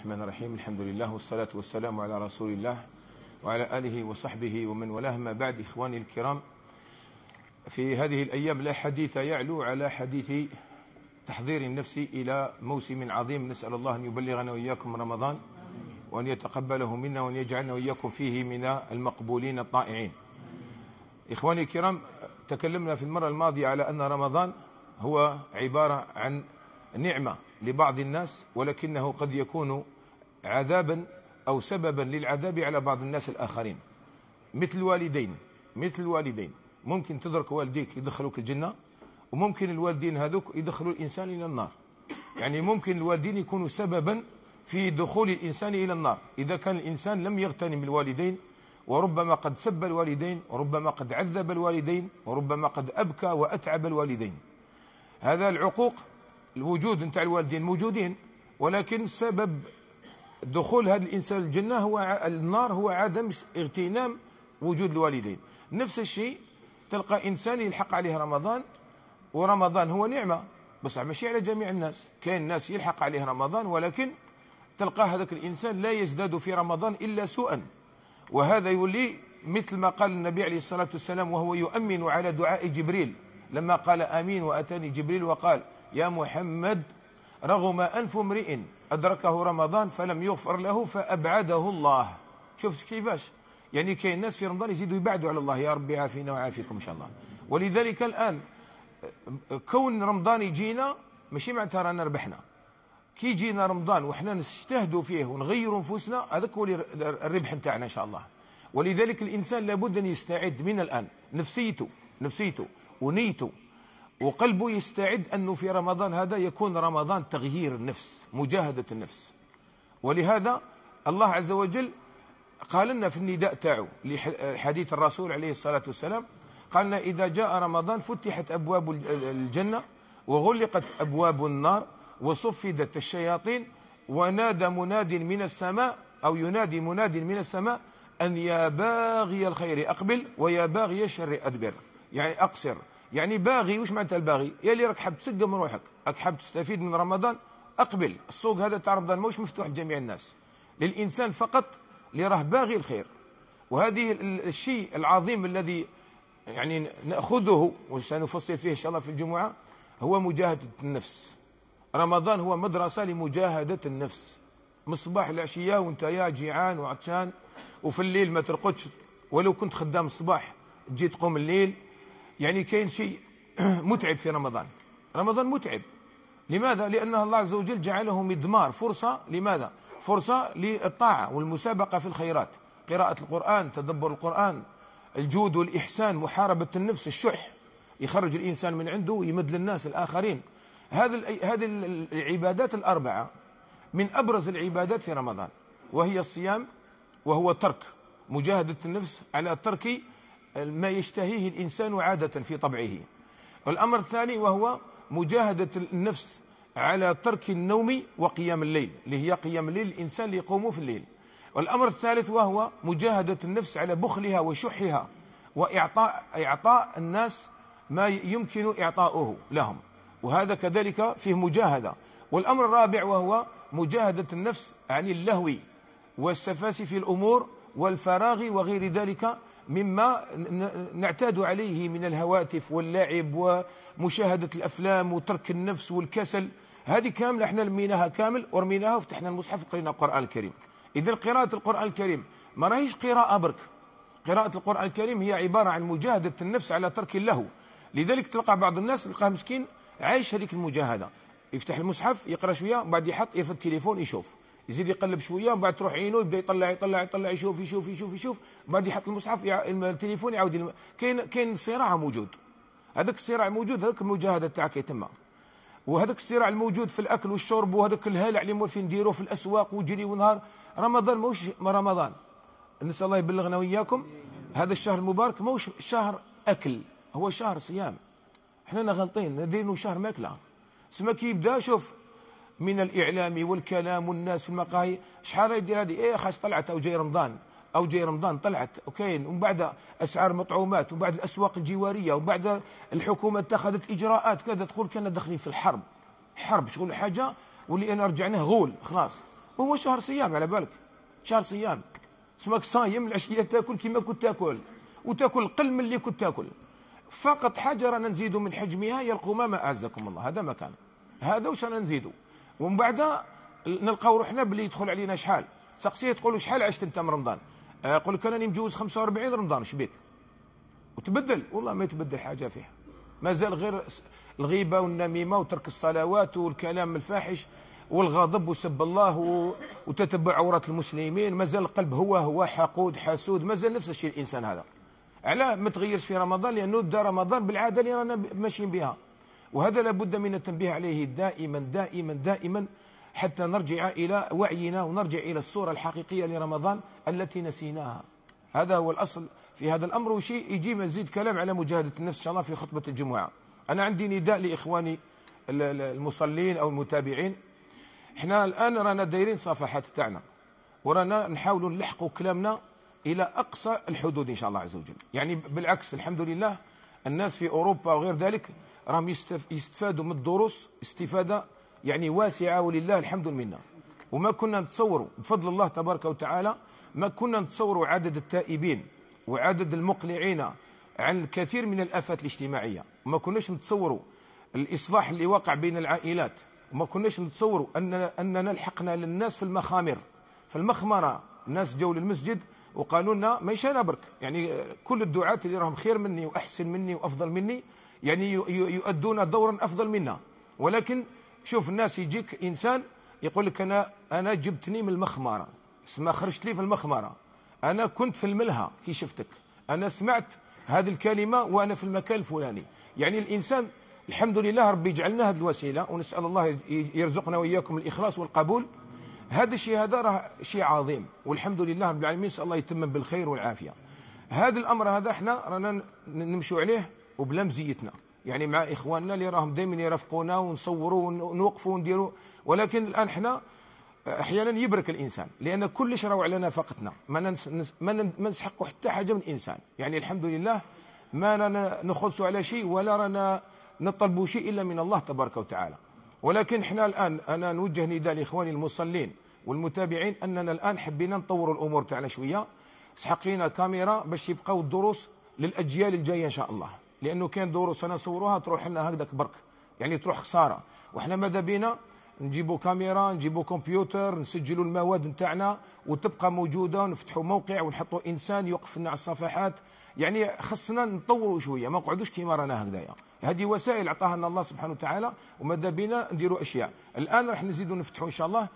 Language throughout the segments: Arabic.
الرحمن الرحيم الحمد لله والصلاة والسلام على رسول الله وعلى آله وصحبه ومن والاه ما بعد إخواني الكرام في هذه الأيام لا حديث يعلو على حديث تحضير النفس إلى موسم عظيم نسأل الله أن يبلغنا وإياكم رمضان وأن يتقبله منا وأن يجعلنا وإياكم فيه من المقبولين الطائعين إخواني الكرام تكلمنا في المرة الماضية على أن رمضان هو عبارة عن نعمة لبعض الناس ولكنه قد يكون عذابا أو سببا للعذاب على بعض الناس الآخرين مثل الوالدين مثل الوالدين ممكن تدرك والديك يدخلوك الجنة وممكن الوالدين هذوك يدخلوا الإنسان إلى النار يعني ممكن الوالدين يكونوا سببا في دخول الإنسان إلى النار إذا كان الإنسان لم يغتنم الوالدين وربما قد سب الوالدين وربما قد عذب الوالدين وربما قد أبكى وأتعب الوالدين هذا العقوق الوجود نتاع الوالدين موجودين ولكن سبب دخول هذا الانسان الجنه هو النار هو عدم اغتنام وجود الوالدين نفس الشيء تلقى انسان يلحق عليه رمضان ورمضان هو نعمه بصح ماشي على جميع الناس كاين ناس يلحق عليه رمضان ولكن تلقى هذاك الانسان لا يزداد في رمضان الا سوءا وهذا يولي مثل ما قال النبي عليه الصلاه والسلام وهو يؤمن على دعاء جبريل لما قال امين واتاني جبريل وقال يا محمد رغم أنف امرئ أدركه رمضان فلم يغفر له فأبعده الله شوف كيفاش يعني كاين الناس في رمضان يزيدوا يبعدوا على الله يا ربي عافينا وعافيكم إن شاء الله ولذلك الآن كون رمضان يجينا ماشي معناتها رانا ربحنا كي يجينا رمضان وحنا نجتهدوا فيه ونغيروا انفسنا هذاك هو الربح نتاعنا ان شاء الله ولذلك الانسان لابد ان يستعد من الان نفسيته نفسيته ونيته وقلبه يستعد أنه في رمضان هذا يكون رمضان تغيير النفس مجاهدة النفس ولهذا الله عز وجل قال لنا في النداء تاعه لحديث الرسول عليه الصلاة والسلام قال لنا إذا جاء رمضان فتحت أبواب الجنة وغلقت أبواب النار وصفدت الشياطين ونادى مناد من السماء أو ينادي مناد من السماء أن يا باغي الخير أقبل ويا باغي الشر أدبر يعني أقصر يعني باغي وش معناتها الباغي يا اللي راك حاب تسقم روحك راك حاب تستفيد من رمضان اقبل السوق هذا تاع رمضان ماهوش مفتوح لجميع الناس للانسان فقط اللي راه باغي الخير وهذه الشيء العظيم الذي يعني ناخذه وسنفصل فيه ان شاء الله في الجمعه هو مجاهده النفس رمضان هو مدرسه لمجاهده النفس من الصباح للعشيه وانت يا جيعان وعطشان وفي الليل ما ترقدش ولو كنت خدام الصباح تجي تقوم الليل يعني كاين شيء متعب في رمضان رمضان متعب لماذا؟ لأن الله عز وجل جعله مدمار فرصة لماذا؟ فرصة للطاعة والمسابقة في الخيرات قراءة القرآن تدبر القرآن الجود والإحسان محاربة النفس الشح يخرج الإنسان من عنده ويمد للناس الآخرين هذه هذه العبادات الأربعة من أبرز العبادات في رمضان وهي الصيام وهو الترك مجاهدة النفس على ترك ما يشتهيه الإنسان عادة في طبعه الأمر الثاني وهو مجاهدة النفس على ترك النوم وقيام الليل اللي هي قيام الليل الإنسان ليقومه في الليل والأمر الثالث وهو مجاهدة النفس على بخلها وشحها وإعطاء إعطاء الناس ما يمكن إعطاؤه لهم وهذا كذلك فيه مجاهدة والأمر الرابع وهو مجاهدة النفس عن اللهو والسفاسف في الأمور والفراغ وغير ذلك مما نعتاد عليه من الهواتف واللعب ومشاهدة الأفلام وترك النفس والكسل هذه كاملة احنا لميناها كامل ورميناها وفتحنا المصحف وقرينا القرآن الكريم إذا قراءة القرآن الكريم ما راهيش قراءة برك قراءة القرآن الكريم هي عبارة عن مجاهدة النفس على ترك اللهو لذلك تلقى بعض الناس تلقاه مسكين عايش هذيك المجاهدة يفتح المصحف يقرأ شوية بعد يحط يرفض التليفون يشوف يزيد يقلب شويه ومن بعد تروح عينه يبدا يطلع يطلع يطلع يشوف يشوف يشوف يشوف بعد يحط المصحف التليفون يعاود كاين كاين صراع موجود هذاك الصراع موجود هذاك المجاهده تاعك يتم وهذاك الصراع الموجود في الاكل والشرب وهذاك الهلع اللي موالفين نديروه في الاسواق وجري ونهار رمضان موش رمضان نسال الله يبلغنا واياكم هذا الشهر المبارك موش شهر اكل هو شهر صيام احنا غلطين نديروا شهر ماكله سما كي يبدا شوف من الاعلام والكلام والناس في المقاهي شحال يدير هذه ايه خاص طلعت او جاي رمضان او جاي رمضان طلعت وكاين ومن بعد اسعار مطعومات ومن بعد الاسواق الجواريه ومن بعد الحكومه اتخذت اجراءات كذا تقول كنا داخلين في الحرب حرب شغل حاجه واللي انا رجعناه غول خلاص وهو شهر صيام على بالك شهر صيام سماك صايم العشيه تاكل كما كنت تاكل وتاكل قل من اللي كنت تاكل فقط حاجه رانا نزيدوا من حجمها هي القمامه اعزكم الله هذا ما كان هذا واش رانا نزيدوا ومن بعد نلقاو روحنا باللي يدخل علينا شحال تسقسيه تقول شحال عشت انت من رمضان آه، يقول لك انا مجوز 45 رمضان شبيك وتبدل والله ما يتبدل حاجه فيها مازال غير الغيبه والنميمه وترك الصلوات والكلام الفاحش والغضب وسب الله وتتبع عورات المسلمين مازال القلب هو هو حقود حسود مازال نفس الشيء الانسان هذا علاه ما تغيرش في رمضان لانه دا رمضان بالعاده اللي رانا ماشيين بها وهذا لابد من التنبيه عليه دائما دائما دائما حتى نرجع إلى وعينا ونرجع إلى الصورة الحقيقية لرمضان التي نسيناها هذا هو الأصل في هذا الأمر وشيء يجي مزيد كلام على مجاهدة النفس إن شاء الله في خطبة الجمعة أنا عندي نداء لإخواني المصلين أو المتابعين احنا الآن رانا دايرين صفحات تاعنا ورانا نحاولوا نلحقوا كلامنا إلى أقصى الحدود إن شاء الله عز وجل يعني بالعكس الحمد لله الناس في أوروبا وغير ذلك راهم يستفادوا من الدروس استفاده يعني واسعه ولله الحمد منا وما كنا نتصوروا بفضل الله تبارك وتعالى ما كنا نتصوروا عدد التائبين وعدد المقلعين عن الكثير من الافات الاجتماعيه وما كناش نتصوروا الاصلاح اللي وقع بين العائلات وما كناش نتصوروا اننا اننا لحقنا للناس في المخامر في المخمره الناس جاوا للمسجد وقالوا لنا ماشي انا برك يعني كل الدعاة اللي راهم خير مني واحسن مني وافضل مني يعني يؤدون دورا أفضل منا ولكن شوف الناس يجيك إنسان يقول لك أنا, أنا جبتني من المخمارة اسمع خرجت لي في المخمارة أنا كنت في الملهى كي شفتك أنا سمعت هذه الكلمة وأنا في المكان الفلاني يعني الإنسان الحمد لله ربي يجعلنا هذه الوسيلة ونسأل الله يرزقنا وإياكم الإخلاص والقبول هذا الشيء هذا راه شيء عظيم والحمد لله رب العالمين نسال الله يتمم بالخير والعافيه هذا الامر هذا احنا رانا نمشوا عليه وبلا مزيتنا يعني مع اخواننا اللي راهم دائما يرافقونا ونصوروا ونوقفوا ونديروا ولكن الان حنا احيانا يبرك الانسان لان كلش راهو على نفقتنا ما ننس ما, نسحقوا حتى حاجه من انسان يعني الحمد لله ما رانا نخلصوا على شيء ولا رانا نطلبوا شيء الا من الله تبارك وتعالى ولكن احنا الان انا نوجه نداء لاخواني المصلين والمتابعين اننا الان حبينا نطوروا الامور تاعنا شويه سحقينا كاميرا باش يبقاو الدروس للاجيال الجايه ان شاء الله لانه كان دوره سنصوروها تروح لنا هكذاك برك يعني تروح خساره وحنا ماذا بينا نجيبوا كاميرا نجيبوا كمبيوتر نسجلوا المواد نتاعنا وتبقى موجوده ونفتحوا موقع ونحطوا انسان يوقف لنا على الصفحات يعني خصنا نطوروا شويه ما نقعدوش كيما رانا هكذايا هذه وسائل عطاها لنا الله سبحانه وتعالى وماذا بينا نديروا اشياء الان راح نزيدوا نفتحوا ان شاء الله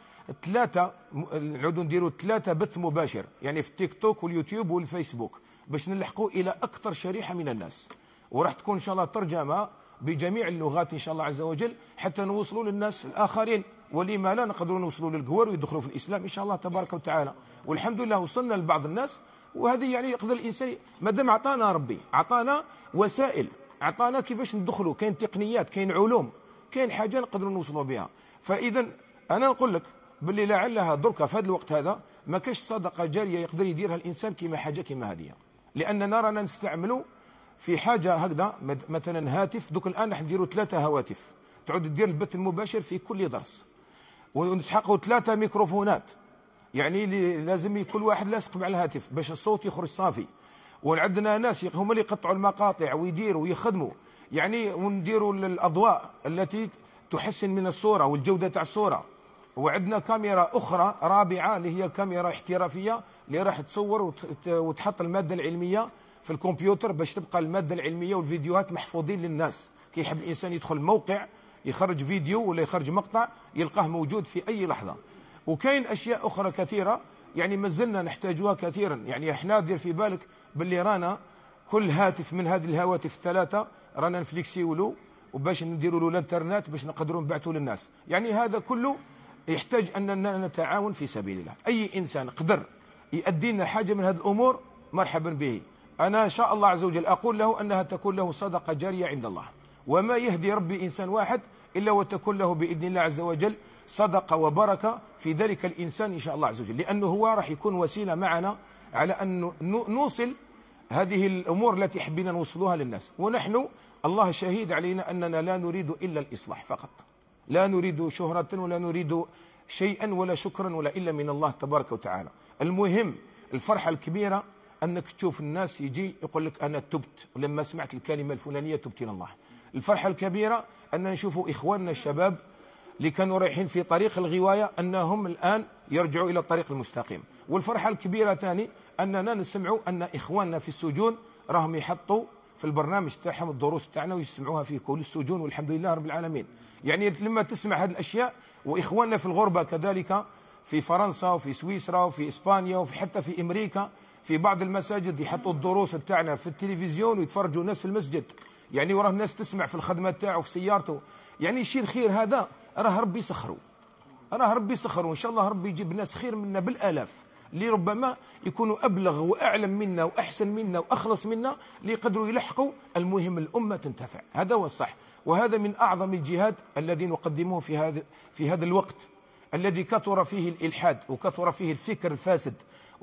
ثلاثه نعودوا نديروا ثلاثه بث مباشر يعني في التيك توك واليوتيوب والفيسبوك باش نلحقوا الى اكثر شريحه من الناس وراح تكون إن شاء الله ترجمة بجميع اللغات إن شاء الله عز وجل حتى نوصلوا للناس الآخرين ولما لا نقدروا نوصلوا للقوار ويدخلوا في الإسلام إن شاء الله تبارك وتعالى والحمد لله وصلنا لبعض الناس وهذه يعني يقدر الإنسان ما دام أعطانا ربي أعطانا وسائل أعطانا كيفاش ندخلوا كاين تقنيات كاين علوم كاين حاجة نقدروا نوصلوا بها فإذا أنا نقول لك باللي لعلها دركا في هذا الوقت هذا ما كاش صدقة جارية يقدر يديرها الإنسان كما حاجة كما هذه لأننا رانا نستعملوا في حاجه هكذا مثلا هاتف دوك الان راح نديروا ثلاثه هواتف تعود دير البث المباشر في كل درس ونسحقوا ثلاثه ميكروفونات يعني لازم كل واحد لاصق مع الهاتف باش الصوت يخرج صافي وعندنا ناس هما اللي يقطعوا المقاطع ويديروا ويخدموا يعني ونديروا الاضواء التي تحسن من الصوره والجوده تاع الصوره وعندنا كاميرا اخرى رابعه اللي هي كاميرا احترافيه اللي راح تصور وتحط الماده العلميه في الكمبيوتر باش تبقى المادة العلمية والفيديوهات محفوظين للناس كي يحب الإنسان يدخل موقع يخرج فيديو ولا يخرج مقطع يلقاه موجود في أي لحظة وكاين أشياء أخرى كثيرة يعني ما زلنا نحتاجها كثيرا يعني احنا دير في بالك باللي رانا كل هاتف من هذه الهواتف الثلاثة رانا نفليكسيولو وباش نديروا له الانترنت باش نقدروا نبعثوا للناس يعني هذا كله يحتاج أننا نتعاون في سبيل الله أي إنسان قدر يؤدي لنا حاجة من هذه الأمور مرحبا به أنا إن شاء الله عز وجل أقول له أنها تكون له صدقة جارية عند الله وما يهدي ربي إنسان واحد إلا وتكون له بإذن الله عز وجل صدقة وبركة في ذلك الإنسان إن شاء الله عز وجل لأنه هو راح يكون وسيلة معنا على أن نوصل هذه الأمور التي حبينا نوصلوها للناس ونحن الله شهيد علينا أننا لا نريد إلا الإصلاح فقط لا نريد شهرة ولا نريد شيئا ولا شكرا ولا إلا من الله تبارك وتعالى المهم الفرحة الكبيرة انك تشوف الناس يجي يقول لك انا تبت ولما سمعت الكلمه الفلانيه تبت الى الله الفرحه الكبيره ان نشوفوا اخواننا الشباب اللي كانوا رايحين في طريق الغوايه انهم الان يرجعوا الى الطريق المستقيم والفرحه الكبيره ثاني اننا نسمعوا ان اخواننا في السجون راهم يحطوا في البرنامج تاعهم الدروس تاعنا ويسمعوها في كل السجون والحمد لله رب العالمين يعني لما تسمع هذه الاشياء واخواننا في الغربه كذلك في فرنسا وفي سويسرا وفي اسبانيا وفي حتى في امريكا في بعض المساجد يحطوا الدروس بتاعنا في التلفزيون ويتفرجوا الناس في المسجد يعني وراه الناس تسمع في الخدمه تاعو في سيارته يعني الشيء خير هذا راه ربي سخره راه ربي سخره ان شاء الله ربي يجيب ناس خير منا بالالاف اللي ربما يكونوا ابلغ واعلم منا واحسن منا واخلص منا اللي يقدروا يلحقوا المهم الامه تنتفع هذا هو الصح وهذا من اعظم الجهاد الذي نقدمه في هذا في هذا الوقت الذي كثر فيه الالحاد وكثر فيه الفكر الفاسد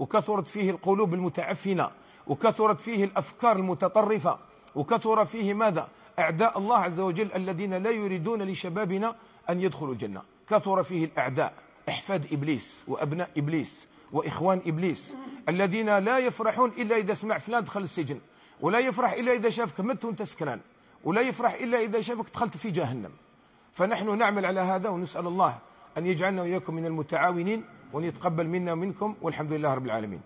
وكثرت فيه القلوب المتعفنة وكثرت فيه الأفكار المتطرفة وكثر فيه ماذا أعداء الله عز وجل الذين لا يريدون لشبابنا أن يدخلوا الجنة كثر فيه الأعداء أحفاد إبليس وأبناء إبليس وإخوان إبليس الذين لا يفرحون إلا إذا سمع فلان دخل السجن ولا يفرح إلا إذا شافك مت وانت سكران ولا يفرح إلا إذا شافك دخلت في جهنم فنحن نعمل على هذا ونسأل الله أن يجعلنا وإياكم من المتعاونين وأن يتقبل منا ومنكم والحمد لله رب العالمين